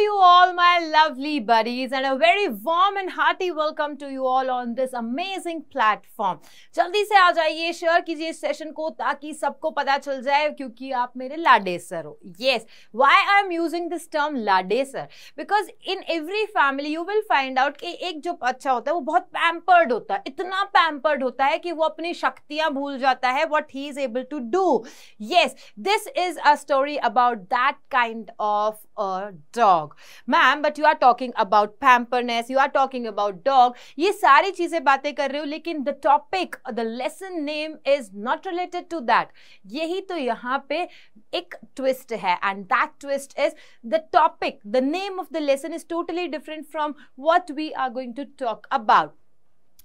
you all, my lovely buddies, and a very warm and hearty welcome to you all on this amazing platform. जल्दी से आ जाइए share कीजिए इस session को ताकि सबको पता चल जाए क्योंकि आप मेरे लाडे सर हो yes why I am using this term लाडे sir because in every family you will find out कि एक जो बच्चा होता है वो बहुत पैम्पर्ड होता है इतना पैम्पर्ड होता है कि वो अपनी शक्तियां भूल जाता है what he is able to do yes this is a story about that kind of a dog. Ma'am, but you are talking about pamperness, you are talking about dog. Ye sari cheeze baate kar rahe ho, lekin the topic, the lesson name is not related to that. Yehi to yahaan pe ek twist hai and that twist is the topic, the name of the lesson is totally different from what we are going to talk about.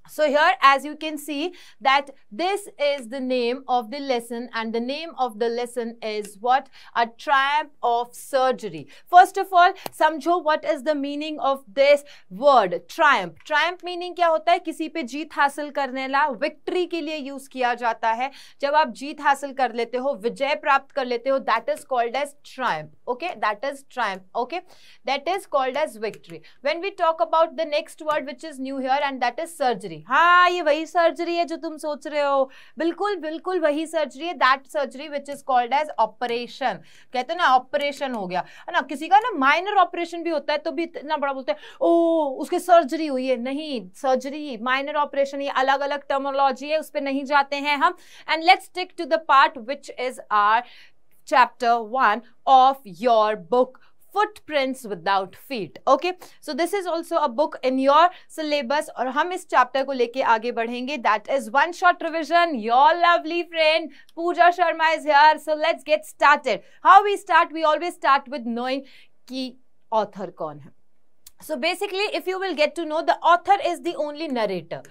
So here, as you can see that this is the name of the lesson and the name of the lesson is what? A triumph of surgery. First of all, samjo. what is the meaning of this word? Triumph. Triumph meaning kya hota hai? Kisi pe jeet hasil karne la, victory ke liye use kiya jata hai. Jab aap jeet hasil kar lete ho, vijay prapt kar lete ho, that is called as triumph. Okay? That is triumph. Okay? That is called as victory. When we talk about the next word, which is new here and that is surgery. Surgery हाँ ये वही surgery है जो तुम सोच रहे हो बिल्कुल बिल्कुल वही सर्जरी है that surgery which is called as operation कहते हैं ना ऑपरेशन हो गया है ना किसी का ना माइनर ऑपरेशन भी होता है तो भी इतना बड़ा बोलते हैं ओ उसके सर्जरी हुई है नहीं सर्जरी माइनर ऑपरेशन ये अलग अलग टर्मोलॉजी है उस पर नहीं जाते हैं हम and let's stick to the part which is our chapter one of your book footprints without feet okay so this is also a book in your syllabus और हम इस चैप्टर को लेकर आगे बढ़ेंगे that is one short revision your lovely friend Pooja Sharma is here so let's get started how we start we always start with knowing की author कौन है सो basically if you will get to know the author is the only narrator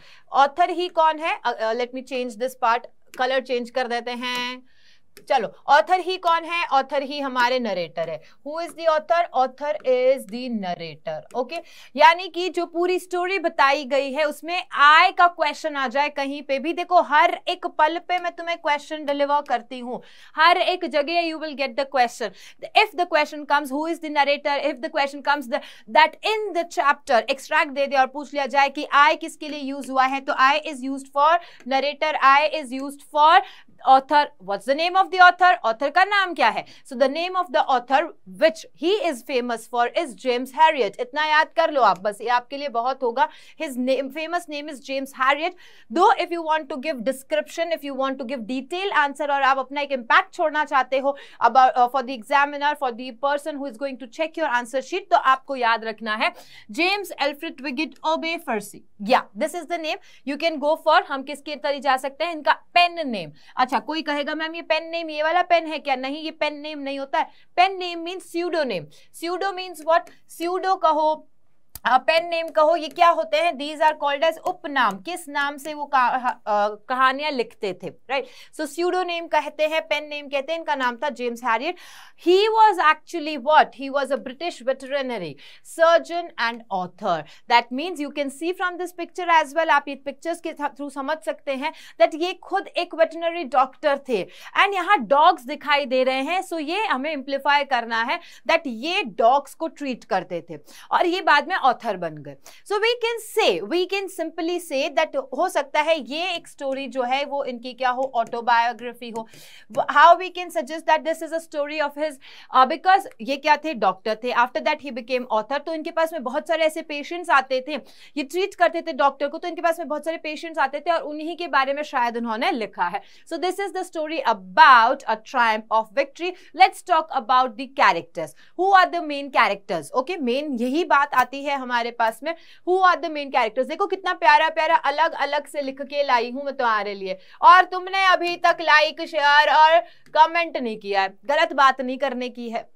author ही कौन है let me change this part colour change कर देते हैं चलो ऑथर ही कौन है ऑथर ही हमारे नरेटर है who is the author author is the narrator okay यानी कि जो पूरी स्टोरी बताई गई है उसमें आय का क्वेश्चन आ जाए कहीं पे भी देखो हर एक पल पे मैं तुम्हें क्वेश्चन डिलीवर करती हूँ हर एक जगह you will get the question if the question comes who is the narrator if the question comes that in the chapter extract दे दे और पूछ लिया जाए कि आय किसके लिए यूज हुआ है तो I is use for narrator I is use for author what's the name of the author author ka naam kya hai so the name of the author which he is famous for is james harriet itna yaad kar lo aap bas ye aapke liye bahut hoga his name famous name is james harriet though if you want to give description if you want to give detail answer aur aap apna ek impact chhodna chahte ho about uh, for the examiner for the person who is going to check your answer sheet to aapko yaad rakhna hai james alfred wiggett obey farsi yeah this is the name you can go for hum kiske tari ja sakte hain inka pen name acha अच्छा कोई कहेगा ma'am ये pen name ये वाला pen है क्या नहीं ये पेन नेम नहीं होता है pen name means pseudo name pseudo means what pseudo कहो पेन नेम कहो ये क्या होते हैं दीज आर कॉल्ड एज उपनाम किस नाम से वो कहानियां लिखते थे राइट सो स्यूडो नेम कहते हैं पेन नेम कहते हैं इनका नाम था James Herriot he was actually what he was a British veterinary surgeon and author that means you can see from this picture as well आप ये पिक्चर्स के थ्रू समझ सकते हैं दैट ये खुद एक वेटनरी डॉक्टर थे एंड यहाँ डॉग्स दिखाई दे रहे हैं सो so ये हमें इम्प्लीफाई करना है दैट ये डॉग्स को ट्रीट करते थे और ये बाद में ऑथर बन गए so we can say we can simply say that हो सकता है ये एक स्टोरी जो है वो इनकी क्या हो ऑटोबायोग्राफी हो how we can suggest that this is a story of his because ये क्या थे डॉक्टर थे after that he became author तो इनके पास में बहुत सारे ऐसे पेशेंट्स आते थे ये ट्रीट करते थे डॉक्टर को तो इनके पास में बहुत सारे पेशेंट्स आते थे और उन्हीं के बारे में शायद उन्होंने लिखा है so this is the story about a triumph of victory let's talk about the characters who are the main characters okay main यही बात आती है हमारे पास में who are the main characters देखो कितना प्यारा प्यारा अलग अलग से लिख के लाई हूं मैं तुम्हारे लिए और तुमने अभी तक लाइक शेयर और कमेंट नहीं किया है गलत बात नहीं करने की है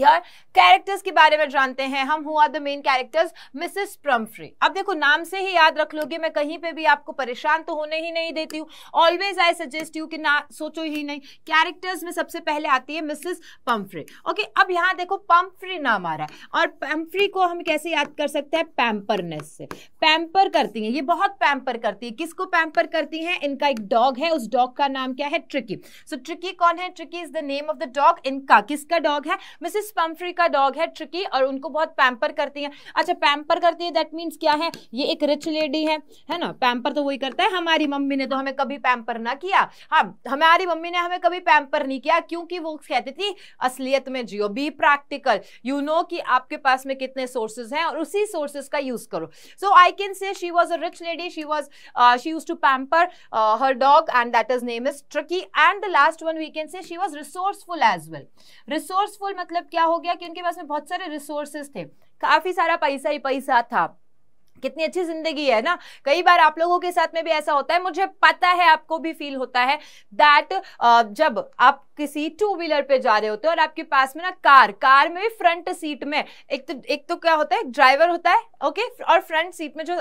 यार कैरेक्टर्स के बारे में जानते हैं हम हुआ the main characters Mrs Pumphrey अब देखो नाम से ही याद रख लोगे मैं कहीं पे भी आपको परेशान तो होने ही नहीं देती हूँ ऑलवेज आई सजेस्ट यू कि ना सोचो ही नहीं कैरेक्टर्स में सबसे पहले आती है मिसेस पम्फ्री ओके अब यहाँ देखो पम्फ्री नाम आ रहा है और पम्फ्री को हम कैसे याद कर सकते हैं पैम्परनेस से पैम्पर करती हैं ये बहुत पैम्पर करती है किसको पैम्पर करती हैं इनका एक डॉग है उस डॉग का नाम क्या है ट्रिकी सो so, ट्रिकी कौन है Tricky is the name of the dog इनका किसका डॉग है मिसेस मिसेस पम्फ्री का डॉग है ट्रिकी और उनको बहुत पैम्पर अच्छा, करती है अच्छा पैम्पर करती है दैट मीन्स क्या है ये एक रिच लेडी है है ना पैम्पर तो वही करता है हमारी मम्मी ने तो हमें कभी पैम्पर ना किया हाँ हमारी मम्मी ने हमें कभी पैम्पर नहीं किया क्योंकि वो कहती थी असलियत में जियो बी प्रैक्टिकल यू नो कि आपके पास में कितने सोर्सेज हैं और उसी सोर्सेज का यूज करो so I can say she was a rich lady she was she used to pamper her dog and that is name is Tricki and the last one we can say she was resourceful as well resourceful मतलब मतलब क्या हो गया कि उनके पास में बहुत सारे रिसोर्सेस थे काफ़ी सारा पैसा ही पैसा था कितनी अच्छी जिंदगी है ना कई बार आप लोगों के साथ में भी ऐसा होता है मुझे पता है आपको भी फील होता है दैट uh, जब आप किसी टू व्हीलर पे जा रहे होते हो और आपके पास में ना कार कार में फ्रंट सीट में एक तो एक तो क्या होता है ड्राइवर होता है ओके okay? और फ्रंट सीट में जो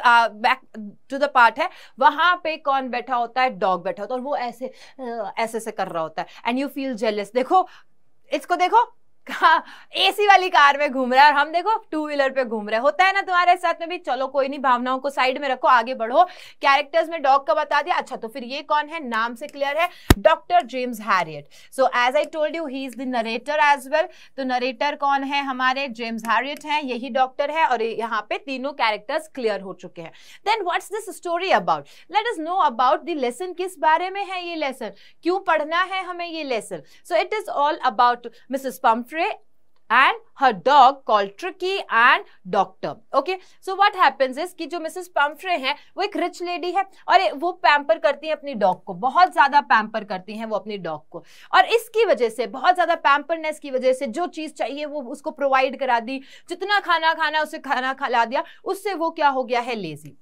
बैक टू द पार्ट है वहां पे कौन बैठा होता है डॉग बैठा होता है और वो ऐसे ऐसे से कर रहा होता है एंड यू फील जेलस देखो इसको देखो एसी वाली कार में घूम रहा है और हम देखो टू व्हीलर पे घूम रहे होता है ना तुम्हारे साथ में भी चलो कोई नहीं भावनाओं को साइड में रखो आगे बढ़ो कैरेक्टर्स में डॉग का बता दिया अच्छा तो फिर ये कौन है नाम से क्लियर है doctor James Herriot so as I told you he is the narrator as well तो नरेटर कौन है हमारे जेम्स हैरियट है यही डॉक्टर है और यहाँ पे तीनों कैरेक्टर्स क्लियर हो चुके हैं then what's this story about let is know about the lesson किस बारे में है ये लेसन क्यों पढ़ना है हमें ये lesson so it is all about Mrs Pumphrey stray and her dog called Tricky and Doctor. Okay, so what happens is कि जो मिसेस पैम्फ्रे हैं वो एक रिच लेडी है और वो पैम्पर करती हैं अपनी डॉग को बहुत ज़्यादा पैम्पर करती हैं वो अपनी डॉग को और इसकी वजह से बहुत ज़्यादा पैम्परनेस की वजह से जो चीज़ चाहिए वो उसको प्रोवाइड करा दी जितना खाना खाना उसे खाना खिला दिया उससे वो क्या हो गया है lazy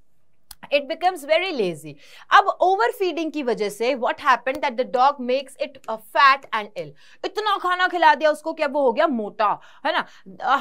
it becomes very lazy अब ओवर फीडिंग की वजह से what happen that the dog makes it fat and ill इतना खाना खिला दिया उसको क्या वो हो गया मोटा है ना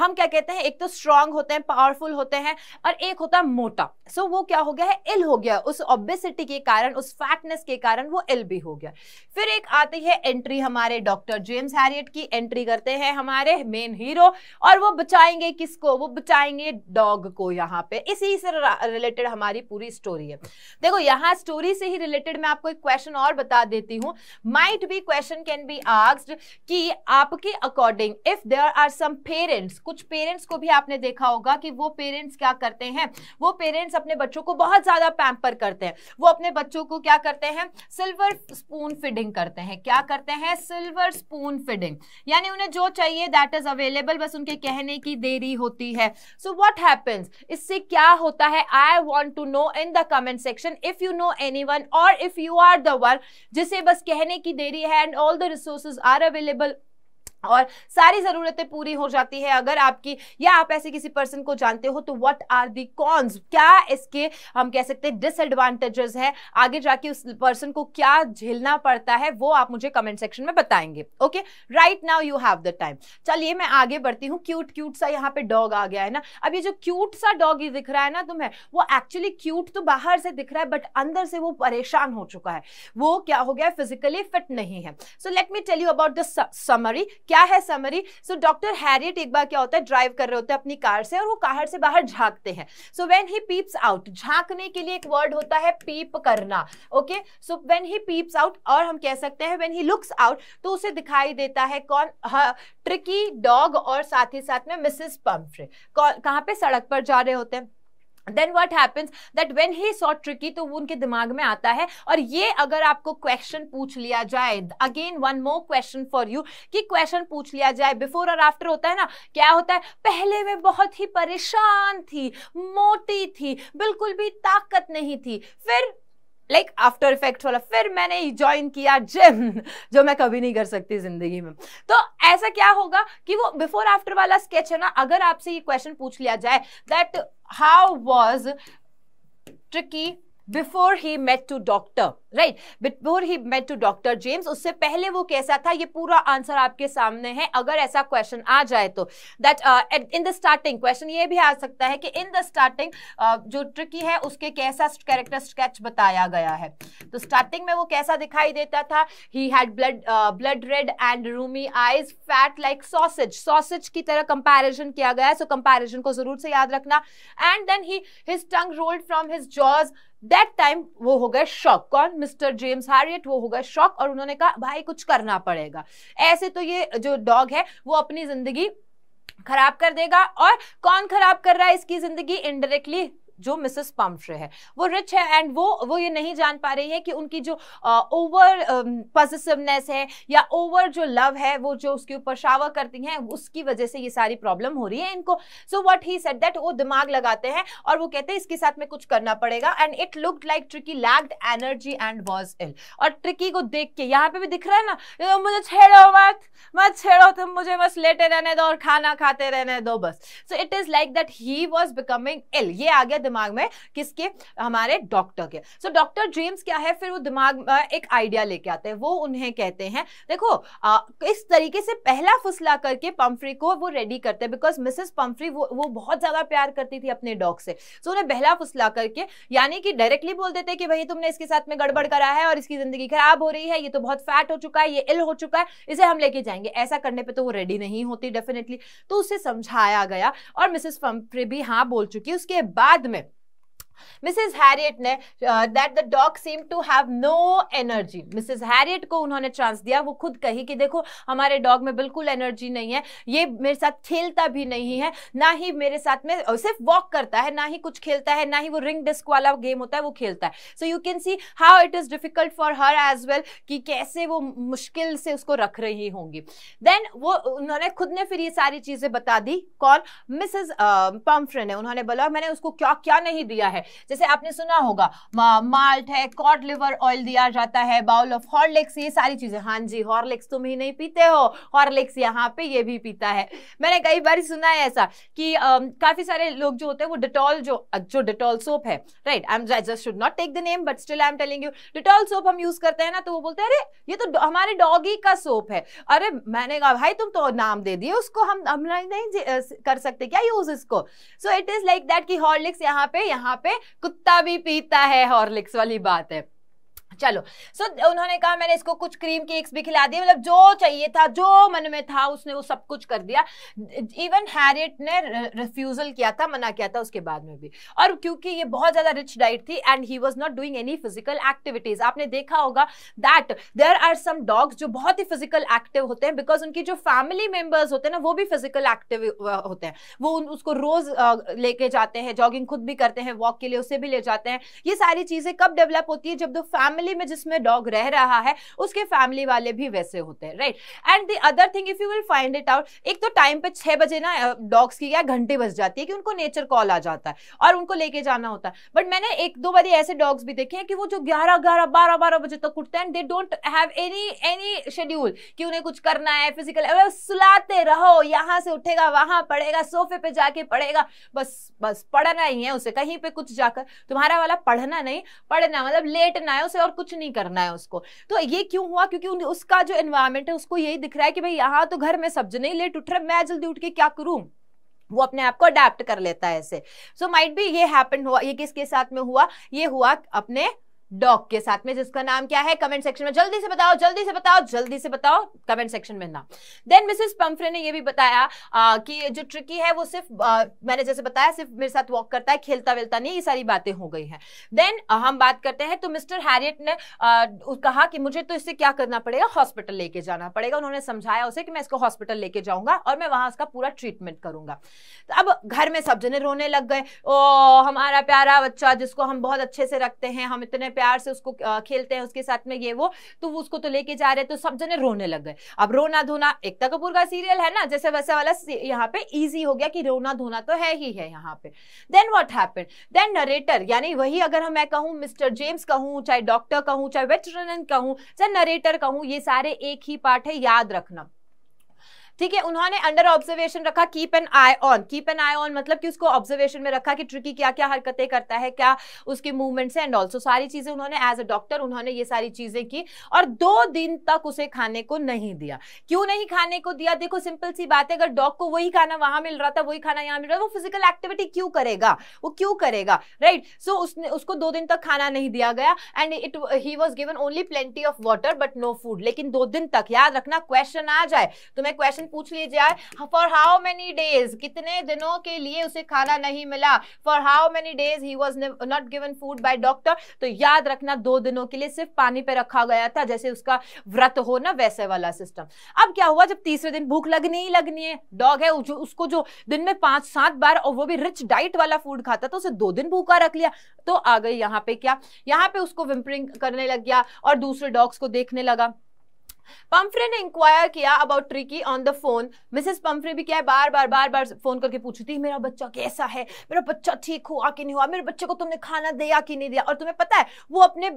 हम क्या कहते हैं एक तो स्ट्रांग होते हैं पावरफुल होते हैं और एक होता है मोटा सो so, वो क्या हो गया है इल हो गया उस ऑब्बेसिटी के कारण उस फैटनेस के कारण वो इल भी हो गया फिर एक आती है एंट्री हमारे डॉक्टर जेम्स हैरियट की एंट्री करते हैं हमारे मेन हीरो और वो बचाएंगे किसको वो बचाएंगे डॉग को यहाँ पे इसी से रिलेटेड हमारी पूरी स्टोरी है देखो यहाँ स्टोरी से ही रिलेटेड मैं आपको एक क्वेश्चन और बता देती हूँ might be question can be asked कि आपके according if there are some parents कुछ पेरेंट्स को भी आपने देखा होगा कि वो पेरेंट्स क्या करते हैं वो पेरेंट्स अपने बच्चों को बहुत ज्यादा पैम्पर करते हैं वो अपने बच्चों को क्या करते हैं सिल्वर स्पून फीडिंग करते हैं क्या करते हैं सिल्वर स्पून फीडिंग यानी उन्हें जो चाहिए दैट इज अवेलेबल बस उनके कहने की देरी होती है सो वॉट हैपन्स इससे क्या होता है I want to know in the comment section if you know anyone और if you are the one जिसे बस कहने की देरी है and all the resources are available और सारी ज़रूरतें पूरी हो जाती है अगर आपकी या आप ऐसे किसी पर्सन को जानते हो तो व्हाट आर दी कॉन्स क्या इसके हम कह सकते हैं डिसएडवांटेजेस है आगे जाके उस पर्सन को क्या झेलना पड़ता है वो आप मुझे कमेंट सेक्शन में बताएंगे okay right now you have the time चलिए मैं आगे बढ़ती हूँ क्यूट क्यूट सा यहाँ पे डॉग आ गया है ना अब ये जो क्यूट सा डॉग दिख रहा है ना तुम्हें वो एक्चुअली क्यूट तो बाहर से दिख रहा है बट अंदर से वो परेशान हो चुका है वो क्या हो गया फिजिकली फिट नहीं है so let me tell you about the summary क्या है समरी सो डॉक्टर हैरियट एक बार क्या होता है ड्राइव कर रहे होते हैं अपनी कार से और वो कार से बाहर झांकते हैं so when he peeps out झांकने के लिए एक वर्ड होता है पीप करना okay so when he peeps out और हम कह सकते हैं वेन ही लुक्स आउट तो उसे दिखाई देता है कौन ट्रिकी हाँ, डॉग और साथ ही साथ में मिसेस पम्फ्रे कहाँ पे सड़क पर जा रहे होते हैं then what happens that when he saw Tricki तो वो उनके दिमाग में आता है और ये अगर आपको क्वेश्चन पूछ लिया जाए again one more question for you कि क्वेश्चन पूछ लिया जाए बिफोर और आफ्टर होता है ना क्या होता है पहले वे बहुत ही परेशान थी मोटी थी बिल्कुल भी ताकत नहीं थी फिर लाइक आफ्टर इफेक्ट वाला फिर मैंने ज्वाइन किया जिम जो मैं कभी नहीं कर सकती जिंदगी में तो ऐसा क्या होगा कि वो बिफोर आफ्टर वाला स्केच है ना अगर आपसे ये क्वेश्चन पूछ लिया जाए that how was Tricki before he met to doctor right before he met to doctor James उससे पहले वो कैसा था ये पूरा आंसर आपके सामने है अगर ऐसा क्वेश्चन आ जाए तो that in the starting question ये भी आ सकता है कि इन द स्टार्टिंग जो ट्रिकी है उसके कैसा कैरेक्टर स्केच बताया गया है तो स्टार्टिंग में वो कैसा दिखाई देता था he had blood blood red and rheumy eyes fat like sausage sausage की तरह कंपेरिजन किया गया है सो so कंपेरिजन को जरूर से याद रखना and then he his tongue rolled from his jaws that time वो हो गए शॉक कौन मिस्टर जेम्स हारियट वो हो गए शॉक और उन्होंने कहा भाई कुछ करना पड़ेगा ऐसे तो ये जो डॉग है वो अपनी जिंदगी खराब कर देगा और कौन खराब कर रहा है इसकी जिंदगी इनडायरेक्टली जो मिसेस पम्फ्रे है वो रिच है एंड वो वो ये नहीं जान पा रही है कि उनकी जो ओवर पॉजिटिवनेस है या ओवर जो लव है वो जो उसके ऊपर शावर करती हैं उसकी वजह से ये सारी प्रॉब्लम हो रही है इनको so what he set that वो दिमाग लगाते हैं और वो कहते हैं इसके साथ में कुछ करना पड़ेगा and it look like Tricki lacked energy and was ill और ट्रिकी को देख के यहाँ पे भी दिख रहा है ना तो मुझे छेड़ो मत मत छेड़ो तुम मुझे बस लेटे रहने दो और खाना खाते रहने दो बस so it is like that he was becoming ill ये आ गया दिमाग में किसके हमारे डॉक्टर के सो डॉक्टर जेम्स क्या है फिर वो दिमाग एक आइडिया लेके आते हैं वो उन्हें कहते हैं देखो आ, इस तरीके से पहला फुसला करके पम्फ्री को वो रेडी करते हैं बिकॉज मिसेस पम्फ्री वो वो बहुत ज्यादा प्यार करती थी अपने डॉग से सो so, उन्हें पहला फुसला करके यानी कि डायरेक्टली बोल देते कि भाई तुमने इसके साथ में गड़बड़ करा है और इसकी जिंदगी खराब हो रही है ये तो बहुत फैट हो चुका है ये इल हो चुका है इसे हम लेके जाएंगे ऐसा करने पर तो वो रेडी नहीं होती डेफिनेटली तो उसे समझाया गया और मिसेस पम्फ्री भी हाँ बोल चुकी उसके बाद में मिसेस हैरियट ने that the dog seem to have no energy Mrs Herriot को उन्होंने चांस दिया वो खुद कही कि देखो हमारे डॉग में बिल्कुल एनर्जी नहीं है ये मेरे साथ खेलता भी नहीं है ना ही मेरे साथ में सिर्फ वॉक करता है ना ही कुछ खेलता है ना ही वो रिंग डिस्क वाला गेम होता है वो खेलता है so you can see how it is difficult for her as well कि कैसे वो मुश्किल से उसको रख रही होंगी देन वो उन्होंने खुद ने फिर ये सारी चीजें बता दी कौन मिसेज पम्फ्रे uh, ने उन्होंने बोला मैंने उसको क्या क्या नहीं दिया है जैसे आपने सुना होगा मा, माल्ट है कॉड लिवर ऑयल दिया जाता है बाउल ऑफ हॉर्लिक्स ये सारी चीजें हाँ जी हॉर्लिक्स तुम ही नहीं पीते हो हॉर्लिक्स यहाँ पे ये भी पीता है मैंने कई बार सुना है ऐसा कि आ, काफी सारे लोग जो होते हैं वो डिटॉल जो जो डिटॉल सोप है right I am just should not take the name but still I am telling you Dettol soap हम यूज करते हैं ना तो वो बोलते हैं अरे ये तो हमारे डॉगी का सोप है अरे मैंने कहा भाई तुम तो नाम दे दिए उसको हम हम नहीं कर सकते क्या यूज इसको so it is like that कि हॉर्लिक्स यहाँ पे यहाँ पे कुत्ता भी पीता है हॉर्लिक्स वाली बात है चलो सो so, उन्होंने कहा मैंने इसको कुछ क्रीम केक्स भी खिला दिए मतलब जो चाहिए था जो मन में था उसने वो सब कुछ कर दिया इवन हैरियट ने रिफ्यूजल किया था मना किया था उसके बाद में भी और क्योंकि ये बहुत ज़्यादा रिच डाइट थी and he was not doing any physical activities आपने देखा होगा that there are some dogs जो बहुत ही फिजिकल एक्टिव होते हैं बिकॉज उनकी जो फैमिली मेम्बर्स होते हैं ना वो भी फिजिकल एक्टिव होते हैं वो उसको रोज लेके जाते हैं जॉगिंग खुद भी करते हैं वॉक के लिए उसे भी ले जाते हैं ये सारी चीज़ें कब डेवलप होती है जब द फैमिली फैमिली में जिसमें डॉग रह रहा है उसके फैमिली वाले भी वैसे होते हैं right and the other thing if you will find it out एक तो टाइम पे छह बजे ना डॉग्स की क्या घंटे बज जाती है कि उनको नेचर कॉल आ जाता है और उनको लेके जाना होता है बट मैंने एक दो बारी ऐसे डॉग्स भी देखे हैं कि वो जो ग्यारह ग्यारह बारह बारह बजे तक उठते हैं they don't have any any schedule कि उन्हें कुछ करना है फिजिकल सुलाते रहो यहाँ से उठेगा वहां पड़ेगा सोफे पे जाके पड़ेगा बस बस पढ़ना ही है उसे कहीं पे कुछ जाकर तुम्हारा वाला पढ़ना नहीं पढ़ना मतलब लेट ना है उसे और कुछ नहीं करना है उसको तो ये क्यों हुआ क्योंकि उसका जो एनवायरमेंट है उसको यही दिख रहा है कि भाई यहाँ तो घर में सब्ज नहीं लेट उठ रहा मैं जल्दी उठ के क्या करूँ वो अपने आप को अडेप्ट कर लेता है ऐसे सो माइट भी ये हैपन हुआ ये किसके साथ में हुआ ये हुआ अपने डॉग के साथ में जिसका नाम क्या है कमेंट सेक्शन में जल्दी से बताओ जल्दी से बताओ जल्दी से बताओ कमेंट सेक्शन में ना देन मिसेस पम्फ्रे ने ये भी बताया आ, कि जो ट्रिकी है वो सिर्फ आ, मैंने जैसे बताया सिर्फ मेरे साथ वॉक करता है खेलता वेलता नहीं ये सारी बातें हो गई हैं देन हम बात करते हैं तो मिस्टर हैरियट ने आ, कहा कि मुझे तो इससे क्या करना पड़ेगा हॉस्पिटल लेके जाना पड़ेगा उन्होंने समझाया उसे कि मैं इसको हॉस्पिटल लेके जाऊंगा और मैं वहां उसका पूरा ट्रीटमेंट करूंगा तो अब घर में सब जने रोने लग गए ओ हमारा प्यारा बच्चा जिसको हम बहुत अच्छे से रखते हैं हम इतने प्यार से उसको खेलते हैं उसके साथ में ये वो तो वो उसको तो लेके जा रहे हैं तो सब जने रोने लग गए अब रोना धोना एकता कपूर का सीरियल है ना जैसे वैसे वाला यहाँ पे ईजी हो गया कि रोना धोना तो है ही है यहाँ पे then what happen then narrator यानी वही अगर मैं कहूँ मिस्टर जेम्स कहूँ चाहे डॉक्टर कहूँ चाहे वेटरनन कहूँ चाहे नरेटर कहूँ ये सारे एक ही पार्ट है याद रखना ठीक है उन्होंने अंडर ऑब्जर्वेशन रखा keep an eye on keep an eye on मतलब कि उसको ऑब्जर्वेशन में रखा कि ट्रिकी क्या क्या हरकतें करता है क्या उसके मूवमेंट्स एंड ऑल्सो सारी चीजें उन्होंने एज अ डॉक्टर उन्होंने ये सारी चीजें की और दो दिन तक उसे खाने को नहीं दिया क्यों नहीं खाने को दिया देखो सिंपल सी बात है अगर डॉग को वही खाना वहां मिल रहा था वही खाना यहाँ मिल रहा था वो फिजिकल एक्टिविटी क्यों करेगा वो क्यों करेगा राइट right? सो so, उसने उसको दो दिन तक खाना नहीं दिया गया and it he was given only plenty of water but no food लेकिन दो दिन तक याद रखना क्वेश्चन आ जाए तो मैं क्वेश्चन पूछ लिया जाए फॉर हाउ मेनी डेज कितने दिनों के लिए उसे खाना नहीं मिला for how many days he was not given food by doctor तो याद रखना दो दिनों के लिए सिर्फ पानी पे रखा गया था जैसे उसका व्रत हो ना वैसे वाला सिस्टम अब क्या हुआ जब तीसरे दिन भूख लगनी ही लगनी है डॉग है जो उसको जो दिन में पांच सात बार और वो भी रिच डाइट वाला फूड खाता तो उसे दो दिन भूखा रख लिया तो आ गई यहाँ पे क्या यहाँ पे उसको विम्परिंग करने लग गया और दूसरे डॉग्स को देखने लगा पम्फ्रे ने इंक्वायर किया about Tricki on the phone Mrs Pumphrey भी क्या है बार बार बार बार फोन करके पूछती थी मेरा बच्चा कैसा है मेरा बच्चा ठीक हुआ कि नहीं हुआ मेरे बच्चे को तुमने खाना दिया कि नहीं दिया और तुम्हें पता है वो अपने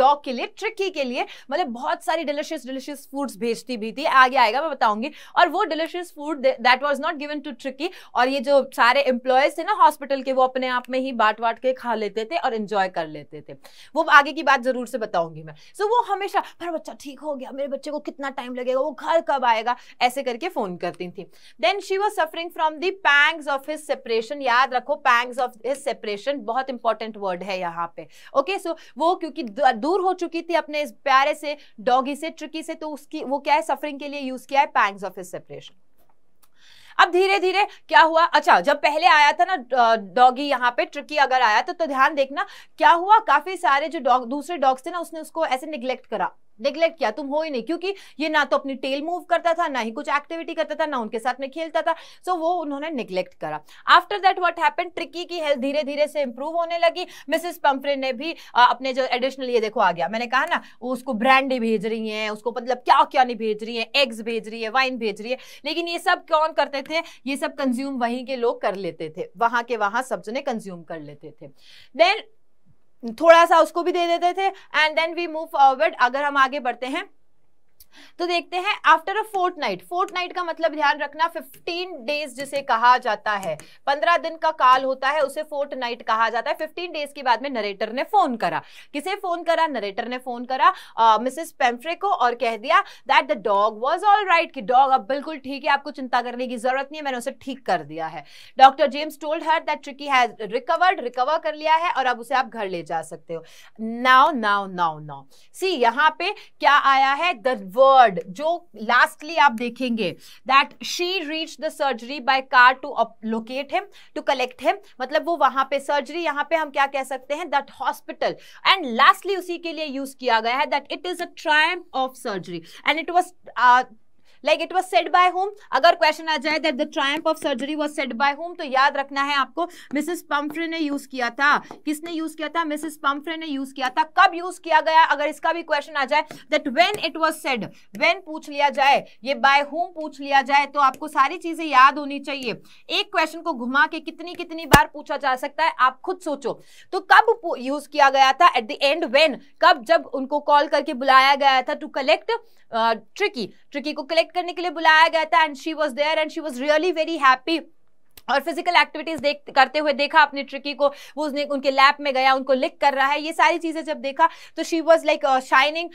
डॉग के लिए ट्रिकी के लिए मतलब बहुत सारी डिलिशियस डिलिशियस फूड्स भेजती भी थी आगे आएगा मैं बताऊंगी और वो delicious food that was not given to Tricki और ये जो सारे एम्प्लॉयज थे ना हॉस्पिटल के वो अपने आप में ही बांट वाट के खा लेते थे और इंजॉय कर लेते थे वो आगे की बात जरूर से बताऊंगी मैं सो so, वो हमेशा मेरा बच्चा ठीक हो गया मेरे बच्चे को कितना टाइम लगेगा वो घर कब आएगा ऐसे करके फोन करती थी then she was suffering from the pangs of his separation याद रखो पैंग्स ऑफ हिज सेपरेशन बहुत इंपॉर्टेंट वर्ड है यहाँ पे ओके okay, सो so, वो क्योंकि दूर हो चुकी थी अपने इस प्यारे से डॉगी से ट्रिकी से तो उसकी वो क्या है सफरिंग के लिए यूज किया है पैंग्स ऑफ हिज सेपरेशन अब धीरे धीरे क्या हुआ अच्छा जब पहले आया था ना डॉगी यहाँ पे ट्रिकी अगर आया तो तो ध्यान देखना क्या हुआ काफी सारे जो डॉग दूसरे डॉग्स थे ना उसने उसको ऐसे निग्लेक्ट करा निग्लेक्ट किया तुम हो ही नहीं क्योंकि ये ना तो अपनी टेल मूव करता था ना ही कुछ एक्टिविटी करता था ना उनके साथ में खेलता था सो so, वो उन्होंने निग्लेक्ट करा after that what happen Tricki की हेल्थ धीरे धीरे से इंप्रूव होने लगी मिसेस पंफरे ने भी आ, अपने जो एडिशनल ये देखो आ गया मैंने कहा ना उसको ब्रांडी भेज रही है उसको मतलब क्या क्या नहीं भेज रही है एग्स भेज रही है वाइन भेज रही है लेकिन ये सब कौन करते थे ये सब कंज्यूम वहीं के लोग कर लेते थे वहां के वहां सब जने कंज्यूम कर लेते थे देन थोड़ा सा उसको भी दे देते थे and then we move forward अगर हम आगे बढ़ते हैं तो देखते हैं after a fortnight fortnight का मतलब ध्यान रखना फिफ्टीन डेज जिसे कहा जाता है पंद्रह दिन का काल होता है उसे फोर्ट नाइट कहा जाता है फिफ्टीन डेज के बाद में नरेटर ने फोन करा किसे फोन करा नरेटर ने फोन करा मिसेस पेम्फ्रे को और कह दिया that the dog was all right कि डॉग अब बिल्कुल ठीक है आपको चिंता करने की जरूरत नहीं है मैंने उसे ठीक कर दिया है doctor James told her that Tricki has recovered recover कर लिया है और अब उसे आप घर ले जा सकते हो now now now now see यहां पे क्या आया है द वर्ड जो लास्टली आप देखेंगे that she reach the surgery by car to locate him to collect him मतलब वो वहां पे सर्जरी यहाँ पे हम क्या कह सकते हैं दैट हॉस्पिटल एंड लास्टली उसी के लिए यूज किया गया है that it is a triumph of surgery and it was like it was set by home अगर क्वेश्चन आ जाए that the triumph of surgery was set by home तो याद रखना है आपको मिसिस पम्फ्रे ने यूज किया था किसने यूज किया था मिसिस पम्फ्रे ने यूज किया था कब यूज किया गया अगर इसका भी क्वेश्चन आ जाए that when it was said when पूछ लिया जाए ये बाय होम पूछ लिया जाए तो आपको सारी चीजें याद होनी चाहिए एक क्वेश्चन को घुमा के कितनी कितनी बार पूछा जा सकता है आप खुद सोचो तो कब यूज किया गया था एट द एंड वेन कब जब उनको कॉल करके बुलाया गया था टू कलेक्ट ट्रिकी ट्रिकी को कलेक्ट करने के लिए बुलाया गया था and she was there and she was really very happy और फिजिकल एक्टिविटीज देख करते हुए देखा अपने ट्रिकी को वो उसने उनके लैब में गया उनको लिख कर रहा है ये सारी चीज़ें जब देखा तो she was like shining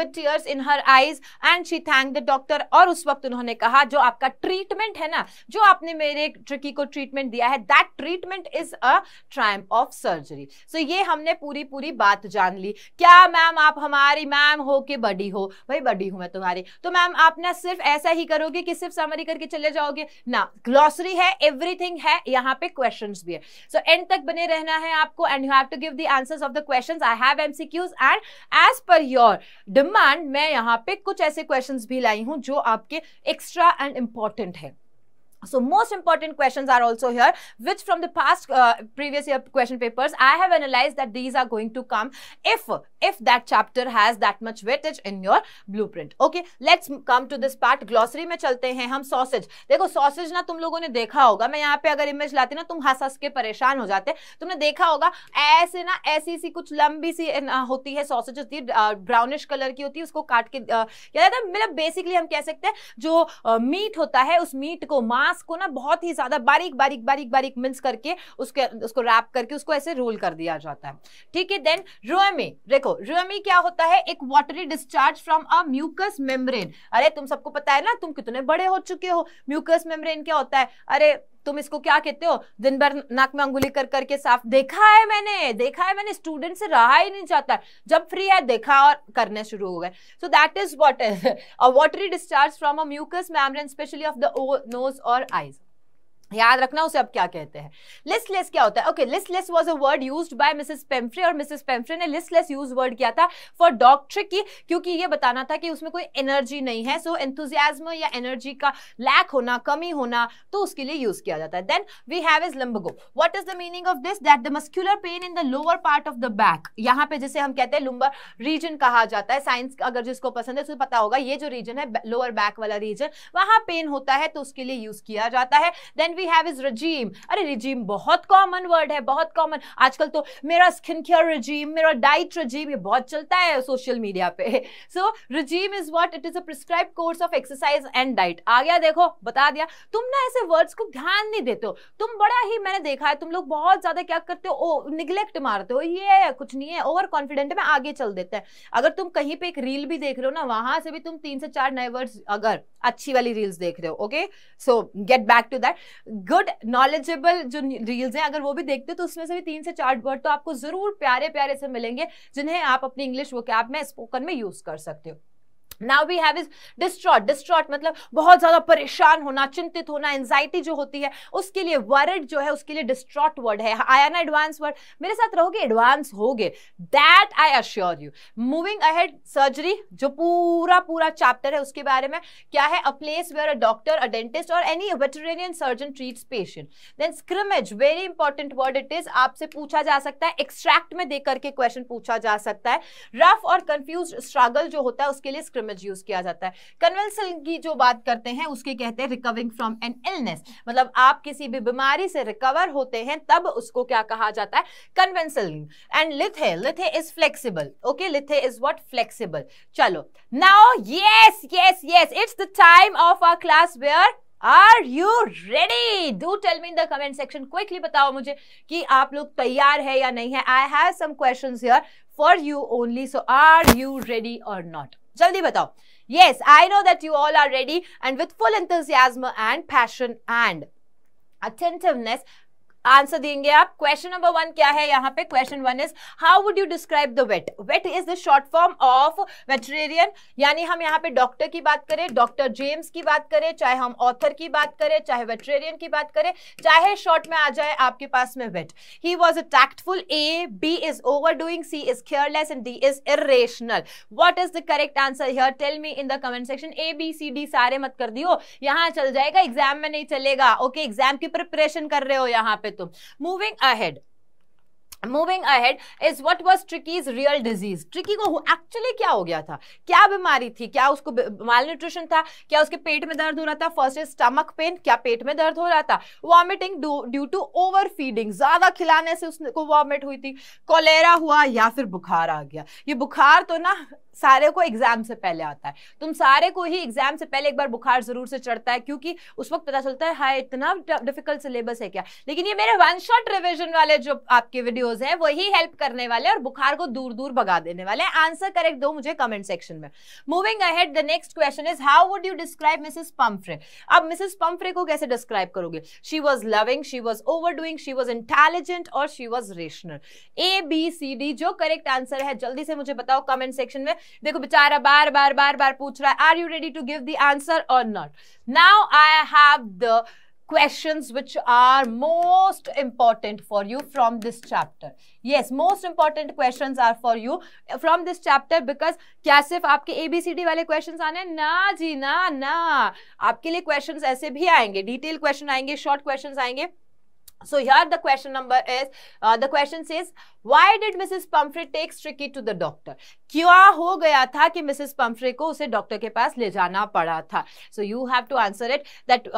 with tears in her eyes and she thank the doctor और उस वक्त उन्होंने कहा जो आपका ट्रीटमेंट है ना जो आपने मेरे ट्रिकी को ट्रीटमेंट दिया है that treatment is a triumph of surgery so ये हमने पूरी पूरी बात जान ली क्या मैम आप हमारी मैम हो के बडी हो भाई बडी हूँ मैं तुम्हारी तो मैम आप ना सिर्फ ऐसा ही करोगे कि सिर्फ समरी करके चले जाओगे ना ग्लॉस ग्रोसरी है एवरीथिंग है यहाँ पे क्वेश्चन भी है सो so, एंड तक बने रहना है आपको and you have to give the answers of the questions I have MCQs and as per your demand मैं यहाँ पे कुछ ऐसे क्वेश्चंस भी लाई हूँ जो आपके एक्स्ट्रा एंड इम्पॉर्टेंट है so most important questions are also here which from the past uh, previous year question papers i have analyzed that these are going to come if if that chapter has that much weightage in your blueprint okay let's come to this part glossary mein chalte hain hum sausage dekho sausage na ना तुम लोगों ने देखा होगा मैं यहाँ पे अगर इमेज लाती ना तुम हंस हंस के परेशान हो जाते तुमने देखा होगा ऐसे ना ऐसी सी कुछ लंबी सी होती है सॉसेज होती है ब्राउनिश कलर की होती है उसको काट के क्या कहते हैं मतलब बेसिकली हम कह सकते हैं जो मीट होता है उस मीट को मार मास्क को ना बहुत ही ज्यादा बारीक बारीक बारीक बारीक मिंस करके उसके उसको रैप करके उसको ऐसे रोल कर दिया जाता है ठीक है देन रोएमी देखो रोएमी क्या होता है एक watery discharge from a mucus membrane अरे तुम सबको पता है ना तुम कितने बड़े हो चुके हो म्यूकस मेम्ब्रेन क्या होता है अरे तुम इसको क्या कहते हो दिन भर नाक में अंगुली कर करके साफ देखा है मैंने देखा है मैंने स्टूडेंट से रहा ही नहीं चाहता जब फ्री है देखा और करने शुरू हो गए so that is what is a watery discharge from a mucus membrane especially of the nose और आईज याद रखना उसे अब क्या कहते हैं लिस्टलेस क्या होता है okay listless was a word used by Mrs Pumphrey और मिसेस पेम्फ्रे ने लिस्टलेस यूज वर्ड किया था फॉर डॉक्टर की क्योंकि ये बताना था कि उसमें कोई एनर्जी नहीं है सो so, एंथुजियाज्म या एनर्जी का लैक होना कमी होना तो उसके लिए यूज किया जाता है then we have is lumbago what is the meaning of this that the muscular pain in the lower part of the back यहाँ पे जिसे हम कहते हैं लुम्बर रीजन कहा जाता है साइंस अगर जिसको पसंद है तो पता होगा ये जो रीजन है लोअर बैक वाला रीजन वहां पेन होता है तो उसके लिए यूज किया जाता है then we have is regime अरे रिजीम बहुत कॉमन वर्ड है बहुत कॉमन आजकल तो मेरा स्किन केयर रजीम मेरा डाइट रजीम ये बहुत चलता है सोशल मीडिया पे so regime is what it is a prescribe course of exercise and diet आ गया देखो बता दिया तुम ना ऐसे वर्ड्स को ध्यान नहीं देते हो तुम बड़ा ही मैंने देखा है तुम लोग बहुत ज्यादा क्या करते हो निग्लेक्ट मारते हो ये कुछ नहीं है ओवर कॉन्फिडेंट में आगे चल देते हैं अगर तुम कहीं पे एक रील भी देख रहे हो ना वहां से भी तुम तीन से चार नए वर्ड्स अगर अच्छी वाली रील्स देख रहे हो okay so get back to that good knowledgeable जो रील्स हैं अगर वो भी देखते हो तो उसमें से भी तीन से चार वर्ड तो आपको जरूर प्यारे प्यारे से मिलेंगे जिन्हें आप अपनी इंग्लिश वो में स्पोकन में यूज कर सकते हो now we have is distraught distraught मतलब बहुत ज्यादा परेशान होना चिंतित होना एंजाइटी जो होती है उसके लिए वर्ड जो है उसके लिए डिस्ट्रॉट वर्ड है आया ना एडवांस वर्ड मेरे साथ रहोगे एडवांस हो गए that I assure you moving ahead surgery जो पूरा पूरा चैप्टर है उसके बारे में क्या है a place where a doctor a dentist और any veterinarian surgeon treats patient then scrimmage very important word it is आपसे पूछा जा सकता है एक्सट्रैक्ट में दे करके क्वेश्चन पूछा जा सकता है रफ और कंफ्यूज स्ट्रगल जो होता है उसके लिए स्क्रिमेज समझ यूज किया जाता है कन्वेंसल की जो बात करते हैं उसके कहते हैं रिकवरिंग फ्रॉम एन इलनेस मतलब आप किसी भी बीमारी से रिकवर होते हैं तब उसको क्या कहा जाता है conventional and lithe lithe is flexible okay lithe is what flexible चलो now yes yes yes it's the time of our class where are you ready do tell me in the comment section quickly बताओ मुझे कि आप लोग तैयार है या नहीं है I have some question for you only so are you ready और नॉट जल्दी बताओ yes i know that you all are ready and with full enthusiasm and passion and attentiveness answer देंगे आप क्वेश्चन नंबर वन क्या है यहाँ पे question one is how would you describe the vet vet is the short form of veterinarian यानी हम यहाँ पे डॉक्टर की बात करें डॉक्टर जेम्स की बात करें चाहे हम ऑथर की बात करें चाहे वेटरेरियन की बात करें चाहे शॉर्ट में आ जाए आपके पास में vet he was a tactful A B is overdoing C is careless and D is rational what is the correct answer here tell me in the comment section A B C D सारे मत कर दियो यहाँ चल जाएगा exam में नहीं चलेगा ओके okay, एग्जाम की प्रिपरेशन कर रहे हो यहाँ पे तो। तुम moving ahead moving ahead is what was Tricki's real disease Tricki को एक्चुअली क्या हो गया था क्या बीमारी थी क्या उसको माल न्यूट्रिशन था क्या उसके पेट में दर्द हो रहा था फर्स्ट इज स्टमक पेन क्या पेट में दर्द हो रहा था vomiting due to overfeeding ज्यादा खिलाने से उसको वॉमिट हुई थी कोलेरा हुआ या फिर बुखार आ गया ये बुखार तो ना सारे को एग्जाम से पहले आता है तुम सारे को ही एग्जाम से पहले एक बार बुखार जरूर से चढ़ता है क्योंकि उस वक्त पता चलता है हाँ इतना डिफिकल्ट सिलेबस है क्या लेकिन ये मेरे वन शॉट रिविजन वाले जो आपके वीडियोज हैं वही हेल्प करने वाले और बुखार को दूर दूर भगा देने वाले आंसर करेक्ट दो मुझे कमेंट सेक्शन में moving ahead the next question is how would you describe Mrs Pumphrey अब मिसेस पम्फ्रे को कैसे डिस्क्राइब करोगे she was loving she was overdoing she was intelligent और she was rational A B C D जो correct answer है जल्दी से मुझे बताओ कमेंट सेक्शन में देखो बेचारा बार बार बार बार पूछ रहा है are you ready to give the answer और not now I have the questions which are most important for you from this chapter yes most important question are for you from this chapter because क्या सिर्फ आपके ABCD वाले question आने हैं ना जी ना ना आपके लिए क्वेश्चन ऐसे भी आएंगे डिटेल क्वेश्चन आएंगे शॉर्ट क्वेश्चन आएंगे So here the question number is, uh, the question says, why did Mrs. Pumphrey take Tricky to the doctor? क्यों हो गया था कि Mrs. Pumphrey को उसे डॉक्टर के पास ले जाना पड़ा था so you have to answer it that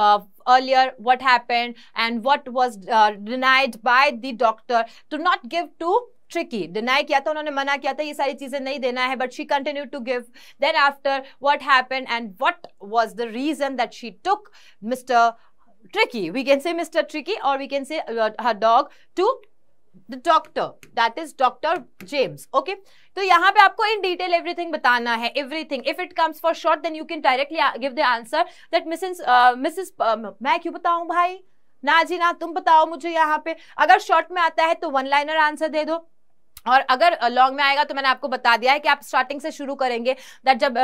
earlier what happened and what was uh, denied by the doctor to not give to tricky deny किया था उन्होंने मना किया था ये सारी चीजें नहीं देना है but she continued to give then after what happened and what was the reason that she took Mr tricky we can say mr tricky or we can say uh, her dog to the doctor that is dr james okay तो यहाँ पे आपको in detail everything बताना है everything if it comes for short then you can directly give the answer that Mrs Mrs मैं क्यों बताऊं भाई ना जी ना तुम बताओ मुझे यहाँ पे अगर शॉर्ट में आता है तो वन लाइनर आंसर दे दो और अगर लॉन्ग में आएगा तो मैंने आपको बता दिया है कि आप स्टार्टिंग से शुरू करेंगे दैट जब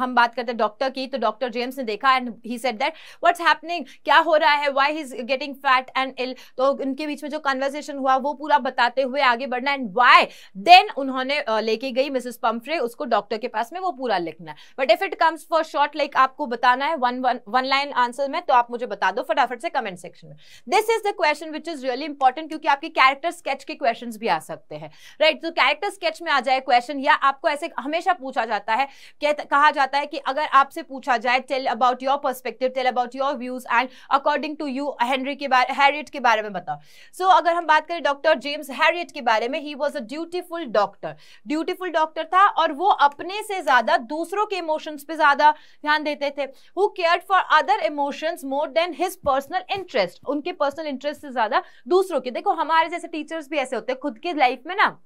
हम बात करते हैं डॉक्टर की तो डॉक्टर जेम्स ने देखा and he said that what's happening क्या हो रहा है why is getting fat and ill तो उनके बीच में जो कन्वर्सेशन हुआ वो पूरा बताते हुए आगे बढ़ना एंड वाई देन उन्होंने लेके गई मिसिस पम्फ्रे उसको डॉक्टर के पास में वो पूरा लिखना है but if it comes for short like आपको बताना है one one one line answer में तो आप मुझे बता दो फटाफट से कमेंट सेक्शन में this is the question which is really important क्योंकि आपके कैरेक्टर स्केच के क्वेश्चन भी आ सकते हैं राइट तो कैरेक्टर स्केच में आ जाए क्वेश्चन या आपको ऐसे हमेशा पूछा जाता है कहा जाता है कि अगर आपसे पूछा जाए tell about your perspective tell about your views and according to you Henry के बारे हैरियट के बारे में बताओ सो so, अगर हम बात करें डॉक्टर जेम्स हैरियट के बारे में he was a dutiful doctor dutiful doctor था और वो अपने से ज्यादा दूसरों के इमोशंस पे ज्यादा ध्यान देते थे who care for other emotions more than his personal interest उनके पर्सनल इंटरेस्ट से ज्यादा दूसरों के देखो हमारे जैसे टीचर्स भी ऐसे होते हैं खुद के लाइफ में ना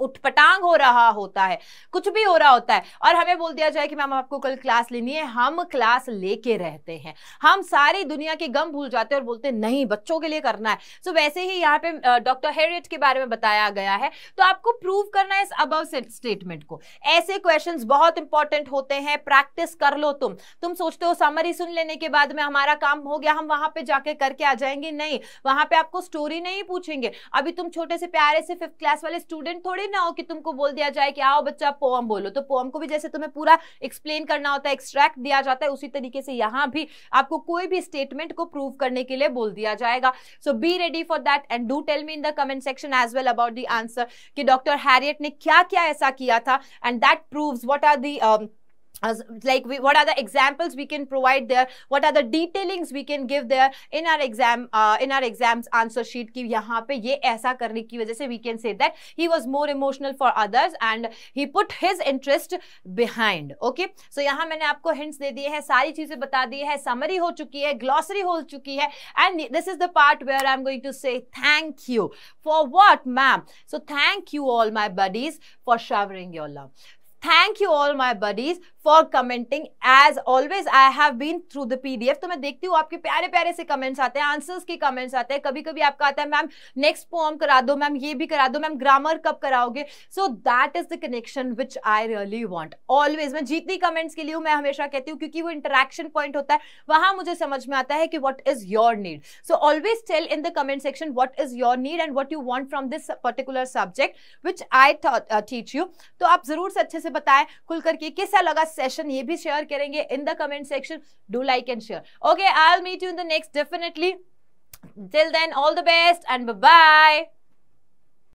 उठपटांग हो रहा होता है कुछ भी हो रहा होता है और हमें बोल दिया जाए कि मैम आपको कल क्लास लेनी है हम क्लास लेके रहते हैं हम सारी दुनिया के गम भूल जाते हैं और बोलते हैं नहीं बच्चों के लिए करना है सो तो so, वैसे ही यहाँ पे डॉक्टर हेरियट के बारे में बताया गया है तो आपको प्रूव करना है इस अब स्टेटमेंट को ऐसे क्वेश्चन बहुत इंपॉर्टेंट होते हैं प्रैक्टिस कर लो तुम तुम सोचते हो समरी सुन लेने के बाद में हमारा काम हो गया हम वहां पर जाके करके आ जाएंगे नहीं वहां पर आपको स्टोरी नहीं पूछेंगे अभी तुम छोटे से प्यारे से फिफ्थ क्लास वाले स्टूडेंट थोड़े थोड़े ना हो कि तुमको बोल दिया जाए कि आओ बच्चा पोम बोलो तो पोम को भी जैसे तुम्हें पूरा एक्सप्लेन करना होता है एक्सट्रैक्ट दिया जाता है उसी तरीके से यहां भी आपको कोई भी स्टेटमेंट को प्रूव करने के लिए बोल दिया जाएगा so be ready for that and do tell me in the comment section as well about the answer कि डॉक्टर हैरियट ने क्या क्या ऐसा किया था and that proves what are the as, like we, what are the examples we can provide there what are the detailings we can give there in our exam uh, in our exams answer sheet ki yahan pe ye aisa karne ki wajah se we can say that he was more emotional for others and he put his interest behind okay so yahan maine aapko hints de diye hai sari cheeze bata di hai summary ho chuki hai glossary ho chuki hai and this is the part where i'm going to say thank you for what ma'am so thank you all my buddies for showering your love thank you all my buddies for commenting as always I have been through the PDF तो मैं देखती हूँ आपके प्यारे प्यारे से comments आते हैं आंसर्स के कमेंट्स आते हैं कभी कभी आपका आता है मैम नेक्स्ट पोम करा दो मैम ये भी करा दो मैम ग्रामर कब कराओगे so that is the connection which I really want always मैं जितनी कमेंट्स के लिए हूँ मैं हमेशा कहती हूँ क्योंकि वो इंटरेक्शन पॉइंट होता है वहां मुझे समझ में आता है कि what is your need so always tell in the comment section what is your need and what you want from this particular subject which I teach you तो आप जरूर से अच्छे से बताएं खुल करके कैसा लगा सेशन ये भी शेयर करेंगे in the comment section do like and share okay I meet you in the next definitely till then all the best and bye